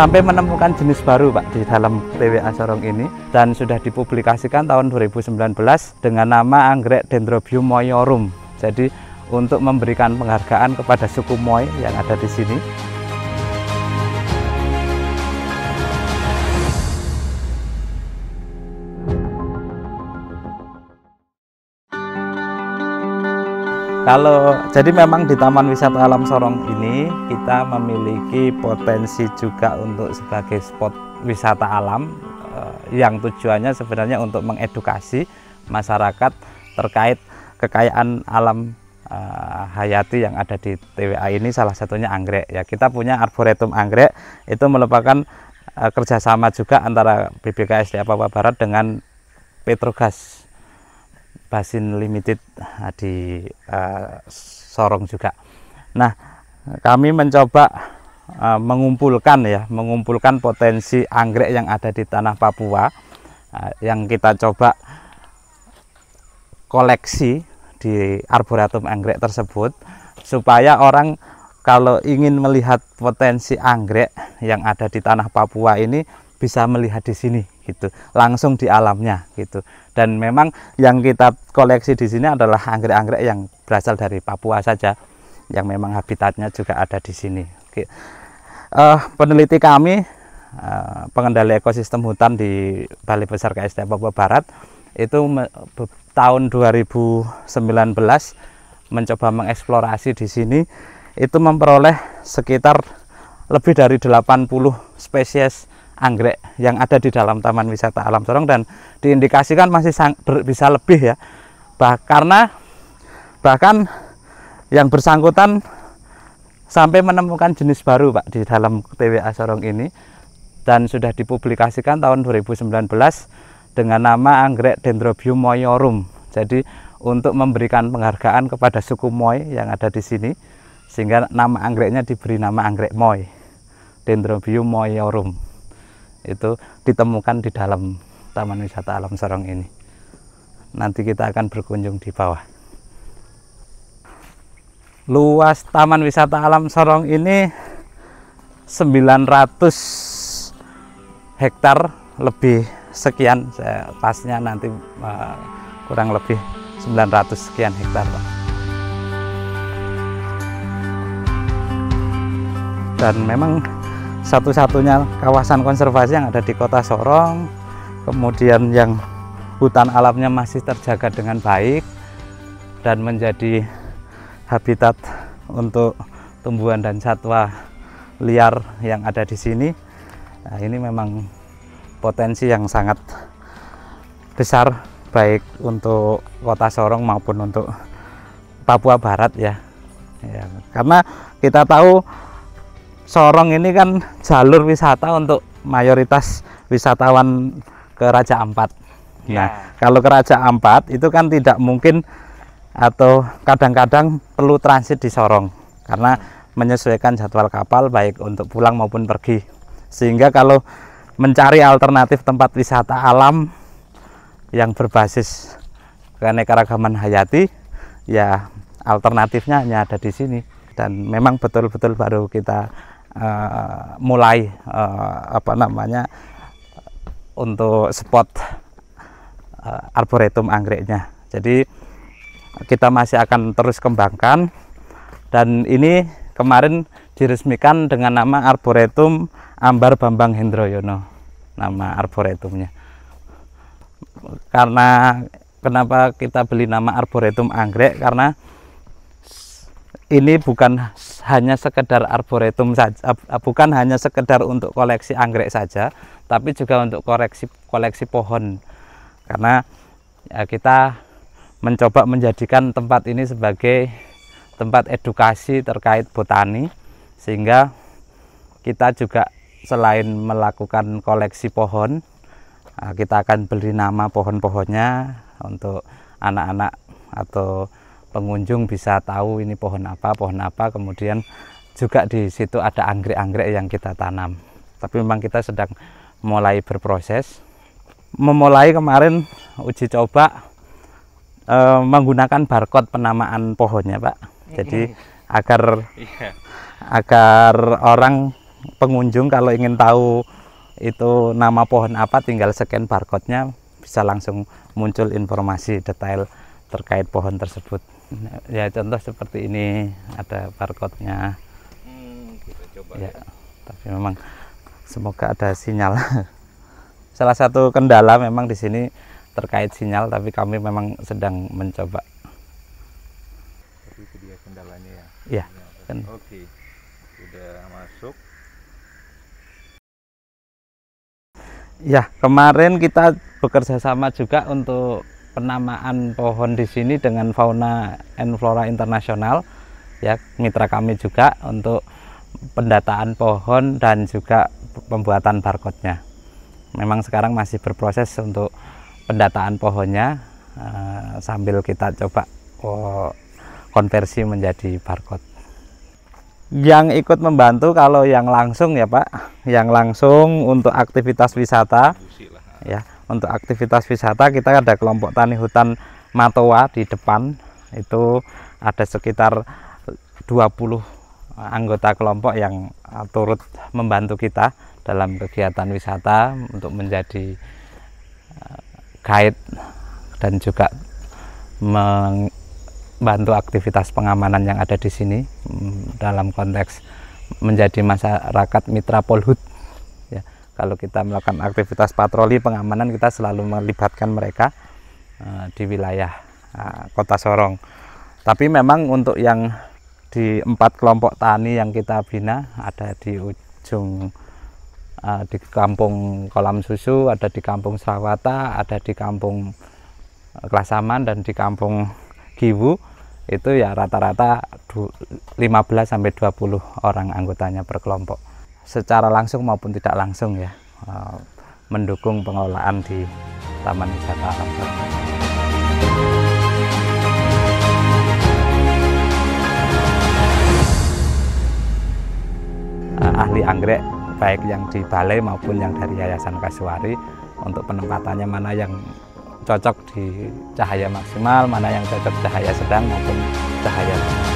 sampai menemukan jenis baru Pak di dalam PWA Sorong ini dan sudah dipublikasikan tahun 2019 dengan nama anggrek Dendrobium moyorum. Jadi untuk memberikan penghargaan kepada suku Moy yang ada di sini Kalau jadi memang di Taman Wisata Alam Sorong ini kita memiliki potensi juga untuk sebagai spot wisata alam eh, yang tujuannya sebenarnya untuk mengedukasi masyarakat terkait kekayaan alam uh, hayati yang ada di TWA ini salah satunya anggrek ya kita punya arboretum anggrek itu merupakan uh, kerjasama juga antara BPKS di Papua Barat dengan Petrogas Basin Limited di uh, eh, Sorong juga. Nah, kami mencoba uh, mengumpulkan ya, mengumpulkan potensi anggrek yang ada di tanah Papua uh, yang kita coba koleksi di arboretum anggrek tersebut supaya orang kalau ingin melihat potensi anggrek yang ada di tanah Papua ini bisa melihat di sini gitu langsung di alamnya gitu dan memang yang kita koleksi di sini adalah anggrek-anggrek yang berasal dari Papua saja yang memang habitatnya juga ada di sini Oke. Uh, peneliti kami uh, pengendali ekosistem hutan di Bali Besar KST Papua Barat itu tahun 2019 mencoba mengeksplorasi di sini itu memperoleh sekitar lebih dari 80 spesies anggrek yang ada di dalam Taman Wisata Alam Sorong dan diindikasikan masih sang, ber, bisa lebih ya. Bah, karena bahkan yang bersangkutan sampai menemukan jenis baru Pak di dalam TWA Sorong ini dan sudah dipublikasikan tahun 2019 dengan nama anggrek Dendrobium moyorum. Jadi untuk memberikan penghargaan kepada suku Moy yang ada di sini sehingga nama anggreknya diberi nama anggrek Moy. Dendrobium moyorum itu ditemukan di dalam Taman Wisata Alam Sorong ini. Nanti kita akan berkunjung di bawah. Luas Taman Wisata Alam Sorong ini 900 hektar lebih sekian saya pasnya nanti uh, kurang lebih 900 sekian hektar Pak. Dan memang satu-satunya kawasan konservasi yang ada di kota Sorong kemudian yang hutan alamnya masih terjaga dengan baik dan menjadi habitat untuk tumbuhan dan satwa liar yang ada di sini nah, ini memang potensi yang sangat besar baik untuk kota Sorong maupun untuk Papua Barat ya, ya karena kita tahu Sorong ini kan jalur wisata untuk mayoritas wisatawan ke Raja Ampat. Yeah. Nah, ya. kalau ke Raja Ampat itu kan tidak mungkin atau kadang-kadang perlu transit di Sorong karena menyesuaikan jadwal kapal baik untuk pulang maupun pergi. Sehingga kalau mencari alternatif tempat wisata alam yang berbasis keanekaragaman hayati, ya alternatifnya hanya ada di sini dan memang betul-betul baru kita Eh, mulai uh, apa namanya untuk spot uh, arboretum anggreknya. Jadi kita masih akan terus kembangkan dan ini kemarin diresmikan dengan nama Arboretum Ambar Bambang Hendroyono nama arboretumnya karena kenapa kita beli nama Arboretum Anggrek karena ini bukan hanya sekedar arboretum saja, bukan hanya sekedar untuk koleksi anggrek saja, tapi juga untuk koleksi koleksi pohon. Karena ya, kita mencoba menjadikan tempat ini sebagai tempat edukasi terkait botani, sehingga kita juga selain melakukan koleksi pohon, ah, kita akan beri nama pohon-pohonnya untuk anak-anak atau pengunjung bisa tahu ini pohon apa, pohon apa. Kemudian juga di situ ada anggrek-anggrek yang kita tanam. Tapi memang kita sedang mulai berproses. Memulai kemarin uji coba e, menggunakan barcode penamaan pohonnya, Pak. Jadi iya. agar iya. agar orang pengunjung kalau ingin tahu itu nama pohon apa tinggal scan barcode-nya bisa langsung muncul informasi detail terkait pohon tersebut ya contoh seperti ini ada barcode-nya hmm, kita coba ya, ya tapi memang semoga ada sinyal salah satu kendala memang di sini terkait sinyal tapi kami memang sedang mencoba tapi itu dia kendalanya ya iya oke kan. oke sudah masuk ya kemarin kita bekerja sama juga untuk penamaan pohon di sini dengan fauna and flora internasional ya mitra kami juga untuk pendataan pohon dan juga pembuatan barcode-nya. Memang sekarang masih berproses untuk pendataan pohonnya eh, sambil kita coba oh, konversi menjadi barcode. Yang ikut membantu kalau yang langsung ya Pak, yang langsung untuk aktivitas wisata ya untuk aktivitas wisata kita ada kelompok tani hutan Matoa di depan itu ada sekitar 20 anggota kelompok yang uh, turut membantu kita dalam kegiatan wisata untuk menjadi uh, guide dan juga membantu aktivitas pengamanan yang ada di sini mm, dalam konteks menjadi masyarakat mitra Polhut kalau kita melakukan aktivitas patroli pengamanan kita selalu melibatkan mereka uh, di wilayah uh, Kota Sorong. Tapi memang untuk yang di empat kelompok tani yang kita bina ada di ujung uh, di kampung kolam susu, ada di kampung Sawata, ada di kampung Kelasaman dan di kampung Giwu itu ya rata-rata 15 sampai 20 orang anggotanya per kelompok secara langsung maupun tidak langsung ya eh, mendukung pengelolaan di Taman Wisata Alam Terbuka. Eh, ahli anggrek baik yang di balai maupun yang dari Yayasan Kasuari untuk penempatannya mana yang cocok di cahaya maksimal, mana yang cocok cahaya sedang maupun cahaya